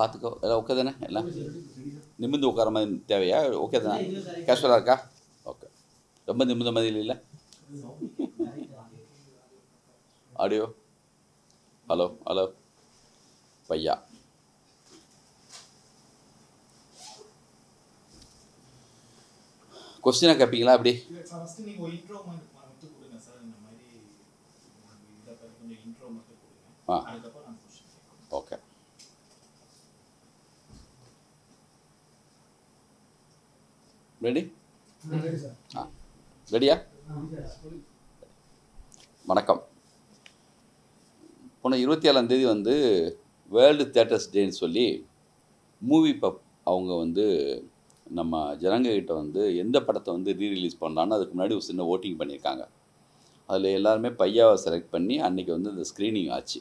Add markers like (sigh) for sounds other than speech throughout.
பார்த்துக்கோ எல்லாம் ஓகே தானே எல்லாம் நிமிந்து உட்கார மாதிரி தேவையா ஓகே தானே கேஷுவலாக இருக்கா ஓகே ரொம்ப நிமிந்த மாதிரி இல்லை ஆடியோ ஹலோ ஹலோ பையா கொஸ்டினாக கேட்பீங்களா அப்படி ஆ ஓகே ரெடி ரெடியா வணக்கம் போன இருபத்தி ஏழாந்தேதி வந்து வேர்ல்டு தேட்டர்ஸ் டேன்னு சொல்லி மூவி பப் அவங்க வந்து நம்ம ஜனங்ககிட்ட வந்து எந்த படத்தை வந்து ரீரிலீஸ் பண்ணலான்னு அதுக்கு முன்னாடி ஒரு சின்ன ஓட்டிங் பண்ணியிருக்காங்க அதில் எல்லாருமே பையாவை செலக்ட் பண்ணி அன்றைக்கி வந்து இந்த ஸ்க்ரீனிங் ஆச்சு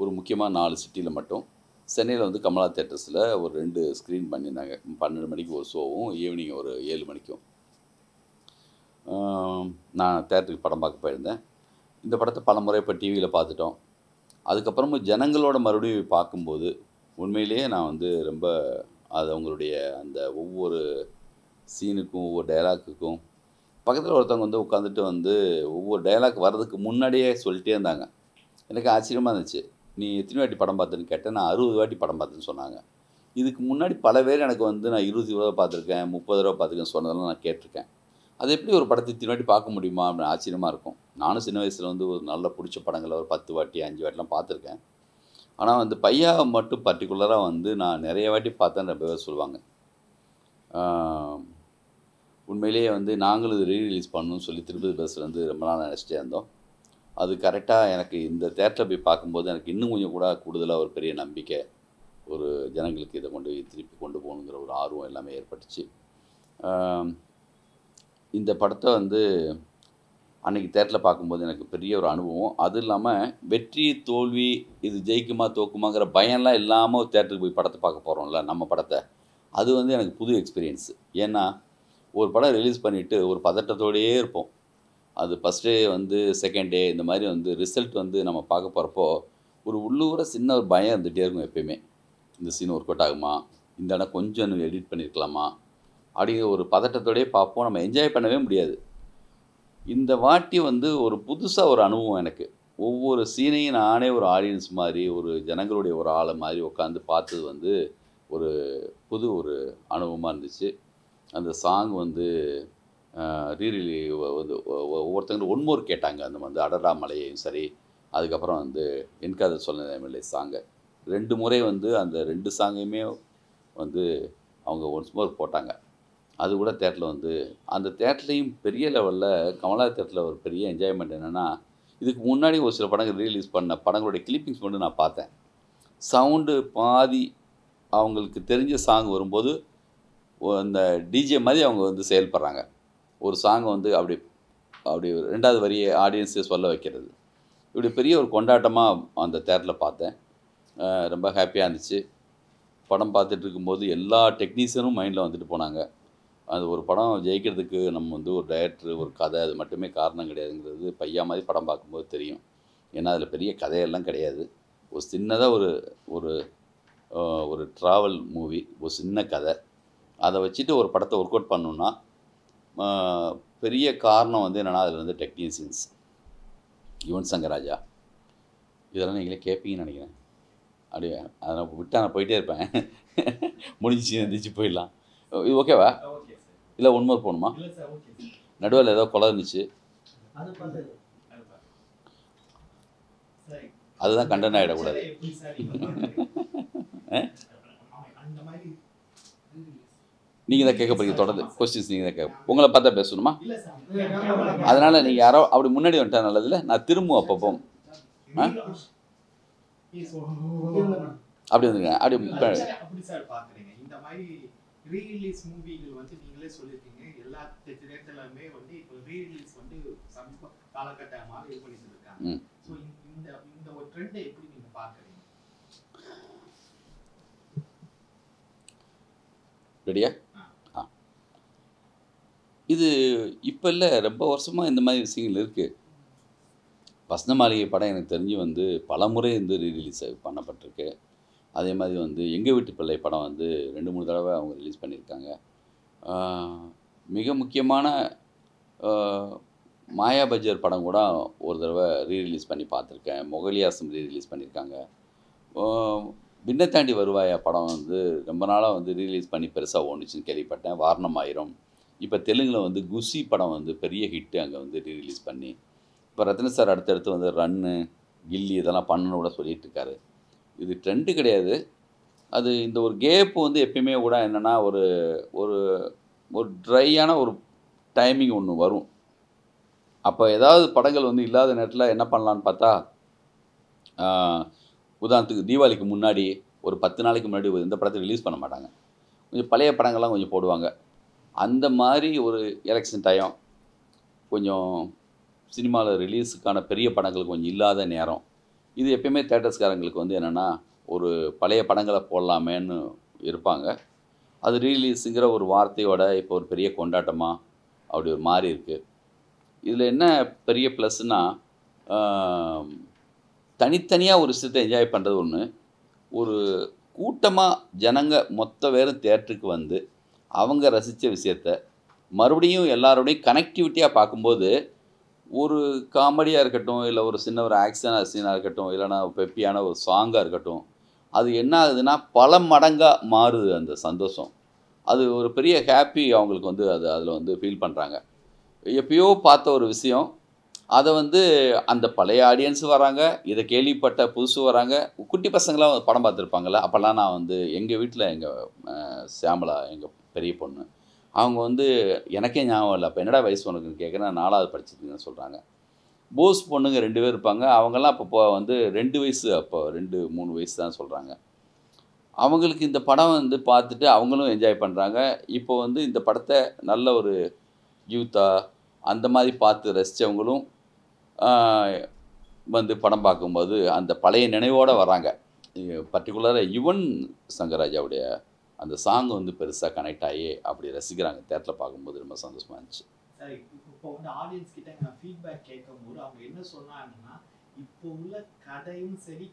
ஒரு முக்கியமாக நாலு சிட்டியில் மட்டும் சென்னையில் வந்து கமலா தேட்டர்ஸில் ஒரு ரெண்டு ஸ்க்ரீன் பண்ணியிருந்தாங்க பன்னெண்டு மணிக்கு ஒரு ஷோவும் ஈவினிங் ஒரு ஏழு மணிக்கும் நான் தேட்டருக்கு படம் பார்க்க போயிருந்தேன் இந்த படத்தை பல முறை இப்போ டிவியில் பார்த்துட்டோம் அதுக்கப்புறமும் ஜனங்களோட மறுபடியும் பார்க்கும்போது உண்மையிலேயே நான் வந்து ரொம்ப அது அவங்களுடைய அந்த ஒவ்வொரு சீனுக்கும் ஒவ்வொரு டைலாக்குக்கும் பக்கத்தில் ஒருத்தவங்க வந்து உட்காந்துட்டு வந்து ஒவ்வொரு டைலாக் வர்றதுக்கு முன்னாடியே சொல்லிட்டே இருந்தாங்க எனக்கு ஆச்சரியமாக இருந்துச்சு நீ எத்தனை வாட்டி படம் பார்த்தேன்னு கேட்டேன் நான் அறுபது வாட்டி படம் பார்த்தேன்னு சொன்னாங்க இதுக்கு முன்னாடி பல பேர் எனக்கு வந்து நான் இருபது ரூபா பார்த்துருக்கேன் முப்பது ரூபா பார்த்துருக்கேன் சொன்னதெல்லாம் நான் கேட்டிருக்கேன் அது எப்படி ஒரு படத்தை இத்தனை வாட்டி பார்க்க முடியுமா அப்படின்னு ஆச்சரியமாக இருக்கும் நானும் சின்ன வயசில் வந்து ஒரு நல்ல பிடிச்ச படங்களை ஒரு பத்து வாட்டி அஞ்சு வாட்டிலாம் பார்த்துருக்கேன் ஆனால் வந்து பையா மட்டும் பர்டிகுலராக வந்து நான் நிறைய வாட்டி பார்த்தேன் ரொம்ப பேர் சொல்லுவாங்க உண்மையிலேயே வந்து நாங்களும் இது ரீரிலீஸ் பண்ணணும்னு சொல்லி திருப்பதி பஸ்ஸில் வந்து ரொம்ப நாள் நினச்சிட்டே இருந்தோம் அது கரெக்டாக எனக்கு இந்த தேட்டரில் போய் பார்க்கும்போது எனக்கு இன்னும் கொஞ்சம் கூட கூடுதலாக ஒரு பெரிய நம்பிக்கை ஒரு ஜனங்களுக்கு இதை கொண்டு போய் திருப்பி கொண்டு போகணுங்கிற ஒரு ஆர்வம் எல்லாமே ஏற்பட்டுச்சு இந்த படத்தை வந்து அன்றைக்கி தேட்டரில் பார்க்கும்போது எனக்கு பெரிய ஒரு அனுபவம் அது இல்லாமல் வெற்றி தோல்வி இது ஜெயிக்குமா தோக்குமாங்கிற பயம்லாம் இல்லாமல் தேட்டருக்கு போய் படத்தை பார்க்க போகிறோம்ல நம்ம படத்தை அது வந்து எனக்கு புது எக்ஸ்பீரியன்ஸு ஏன்னா ஒரு படம் ரிலீஸ் பண்ணிவிட்டு ஒரு பதட்டத்தோடையே இருப்போம் அது ஃபஸ்ட் டே வந்து செகண்ட் டே இந்த மாதிரி வந்து ரிசல்ட் வந்து நம்ம பார்க்க போகிறப்போ ஒரு உள்ளூர சின்ன ஒரு பயம் இருந்துகிட்டே இருக்கும் எப்பயுமே இந்த சீன் ஒர்க் அவுட் ஆகுமா இந்த இடம் கொஞ்சம் எடிட் பண்ணியிருக்கலாமா அப்படிங்கிற ஒரு பதட்டத்தோடயே பார்ப்போம் நம்ம என்ஜாய் பண்ணவே முடியாது இந்த வாட்டி வந்து ஒரு புதுசாக ஒரு அனுபவம் எனக்கு ஒவ்வொரு சீனையும் நானே ஒரு ஆடியன்ஸ் மாதிரி ஒரு ஜனங்களுடைய ஒரு ஆளை மாதிரி உட்காந்து பார்த்தது வந்து ஒரு புது ஒரு அனுபவமாக இருந்துச்சு அந்த சாங் வந்து ரீரிலி வந்து ஒவ்வொருத்தங்க ஒன்மோர் கேட்டாங்க அந்த வந்து அடடா மலையையும் சரி அதுக்கப்புறம் வந்து என்காத சொல்ல எம்எல்ஏ சாங்கை ரெண்டு முறை வந்து அந்த ரெண்டு சாங்கையுமே வந்து அவங்க ஒன்ஸ் மோர் போட்டாங்க அது கூட தேட்டரில் வந்து அந்த தேட்டர்லேயும் பெரிய லெவலில் கமலா தேட்டரில் ஒரு பெரிய என்ஜாய்மெண்ட் என்னென்னா இதுக்கு முன்னாடி ஒரு சில படங்கள் ரீலீஸ் பண்ண படங்களுடைய கிளிப்பிங்ஸ் மட்டும் நான் பார்த்தேன் சவுண்டு பாதி அவங்களுக்கு தெரிஞ்ச சாங் வரும்போது அந்த டிஜே மாதிரி அவங்க வந்து செயல்படுறாங்க ஒரு சாங்கை வந்து அப்படி அப்படி ரெண்டாவது வரியை ஆடியன்ஸே சொல்ல வைக்கிறது இப்படி பெரிய ஒரு கொண்டாட்டமாக அந்த தேட்டரில் பார்த்தேன் ரொம்ப ஹாப்பியாக இருந்துச்சு படம் பார்த்துட்டு இருக்கும்போது எல்லா டெக்னீஷியனும் மைண்டில் வந்துட்டு போனாங்க அது ஒரு படம் ஜெயிக்கிறதுக்கு நம்ம வந்து ஒரு டைரக்டர் ஒரு கதை அது மட்டுமே காரணம் கிடையாதுங்கிறது பையா மாதிரி படம் பார்க்கும்போது தெரியும் ஏன்னா அதில் பெரிய கதையெல்லாம் கிடையாது ஒரு சின்னதாக ஒரு ஒரு ஒரு ட்ராவல் மூவி ஒரு சின்ன கதை அதை வச்சுட்டு ஒரு படத்தை ஒர்க் அவுட் பண்ணணுன்னா பெரிய காரணம் வந்து என்னென்னா அதில் வந்து டெக்னீசியன்ஸ் யுவன் சங்கராஜா இதெல்லாம் நீங்களே கேட்பீங்கன்னு நினைக்கிறேன் அப்படியே அதை நான் விட்டு நான் போயிட்டே இருப்பேன் முடிஞ்சிச்சு எழுந்திரிச்சு போயிடலாம் இது ஓகேவா இல்லை ஒன் போகணுமா நடுவில் ஏதோ கொலை இருந்துச்சு அதுதான் கண்டன ஆகிடக்கூடாது (laughs) நீங்கள் தான் கேட்க போகிறீங்க தொடர்ந்து கொஸ்டின்ஸ் நீங்கள் தான் கேட்க உங்களை பார்த்தா பேசணுமா அதனால் நீங்கள் யாரோ அப்படி முன்னாடி வந்துட்டா இல்லை நான் திரும்பவும் அப்பப்போம் ஆ அப்படி வந்து அப்படி ரெடியா இது இப்போ இல்லை ரொம்ப வருஷமாக இந்த மாதிரி விஷயங்கள் இருக்குது வசந்த மாளிகை படம் எனக்கு தெரிஞ்சு வந்து பல முறை வந்து ரீரிலீஸ் பண்ணப்பட்டிருக்கு அதே மாதிரி வந்து எங்கள் வீட்டு பிள்ளை படம் வந்து ரெண்டு மூணு தடவை அவங்க ரிலீஸ் பண்ணியிருக்காங்க மிக முக்கியமான மாயா பஜார் படம் கூட ஒரு தடவை ரீரிலீஸ் பண்ணி பார்த்துருக்கேன் மொகலியாசம் ரீரிலீஸ் பண்ணியிருக்காங்க பின்னத்தாண்டி தாண்டி வருவாயா படம் வந்து ரொம்ப நாளாக வந்து ரீரிலீஸ் பண்ணி பெருசாக ஓணுச்சுன்னு கேள்விப்பட்டேன் வாரணம் ஆயிரம் இப்போ தெலுங்கில் வந்து குசி படம் வந்து பெரிய ஹிட்டு அங்கே வந்து ரீரிலீஸ் பண்ணி இப்போ ரத்ன சார் அடுத்தடுத்து வந்து ரன்னு கில்லி இதெல்லாம் பண்ணணும் கூட சொல்லிகிட்டு இருக்காரு இது ட்ரெண்டு கிடையாது அது இந்த ஒரு கேப்பு வந்து எப்பயுமே கூட என்னென்னா ஒரு ஒரு ஒரு ட்ரையான ஒரு டைமிங் ஒன்று வரும் அப்போ ஏதாவது படங்கள் வந்து இல்லாத நேரத்தில் என்ன பண்ணலான்னு பார்த்தா உதாரணத்துக்கு தீபாவளிக்கு முன்னாடி ஒரு பத்து நாளைக்கு முன்னாடி இந்த படத்தை ரிலீஸ் பண்ண மாட்டாங்க கொஞ்சம் பழைய படங்கள்லாம் கொஞ்சம் போடுவாங்க அந்த மாதிரி ஒரு எலெக்ஷன் டைம் கொஞ்சம் சினிமாவில் ரிலீஸுக்கான பெரிய படங்கள் கொஞ்சம் இல்லாத நேரம் இது எப்பயுமே தேட்டர்ஸ்காரங்களுக்கு வந்து என்னென்னா ஒரு பழைய படங்களை போடலாமேன்னு இருப்பாங்க அது ரீலீஸுங்கிற ஒரு வார்த்தையோட இப்போ ஒரு பெரிய கொண்டாட்டமாக அப்படி ஒரு மாறி இருக்குது இதில் என்ன பெரிய ப்ளஸ்னால் தனித்தனியாக ஒரு விஷயத்தை என்ஜாய் பண்ணுறது ஒன்று ஒரு கூட்டமாக ஜனங்க மொத்த வேறு தேட்டருக்கு வந்து அவங்க ரசித்த விஷயத்த மறுபடியும் எல்லாரோடையும் கனெக்டிவிட்டியாக பார்க்கும்போது ஒரு காமெடியாக இருக்கட்டும் இல்லை ஒரு சின்ன ஒரு ஆக்ஷனாக சீனாக இருக்கட்டும் இல்லைனா பெப்பியான ஒரு சாங்காக இருக்கட்டும் அது என்ன ஆகுதுன்னா பல மடங்காக மாறுது அந்த சந்தோஷம் அது ஒரு பெரிய ஹாப்பி அவங்களுக்கு வந்து அது அதில் வந்து ஃபீல் பண்ணுறாங்க எப்பயோ பார்த்த ஒரு விஷயம் அதை வந்து அந்த பழைய ஆடியன்ஸும் வராங்க இதை கேள்விப்பட்ட புதுசு வராங்க குட்டி பசங்களாம் படம் பார்த்துருப்பாங்கள்ல அப்போல்லாம் நான் வந்து எங்கள் வீட்டில் எங்கள் சாமலா எங்கள் பெரிய பொண்ணு அவங்க வந்து எனக்கே ஞாபகம் இல்லை அப்போ என்னடா வயசு உனக்குன்னு கேட்குறேன் நாலாவது படிச்சதுன்னு சொல்கிறாங்க போஸ் பொண்ணுங்க ரெண்டு பேர் இருப்பாங்க அவங்கெல்லாம் அப்போ வந்து ரெண்டு வயசு அப்போ ரெண்டு மூணு வயசு தான் சொல்கிறாங்க அவங்களுக்கு இந்த படம் வந்து பார்த்துட்டு அவங்களும் என்ஜாய் பண்ணுறாங்க இப்போ வந்து இந்த படத்தை நல்ல ஒரு யூத்தாக அந்த மாதிரி பார்த்து ரசித்தவங்களும் வந்து படம் பார்க்கும்போது அந்த பழைய நினைவோடு வராங்க பர்டிகுலராக யுவன் சங்கராஜாவுடைய அந்த சாங் வந்து பெருசாக கனெக்ட் ஆகி அப்படி ரசிக்கிறாங்க தேட்டரில் பார்க்கும்போது ரொம்ப சந்தோஷமாக இருந்துச்சு இப்போ வந்து ஆடியன்ஸ் கிட்ட நான் ஃபீட்பேக் கேட்கும்போது அவங்க என்ன சொன்னாங்கன்னா இப்போ உள்ள கதையும் சரி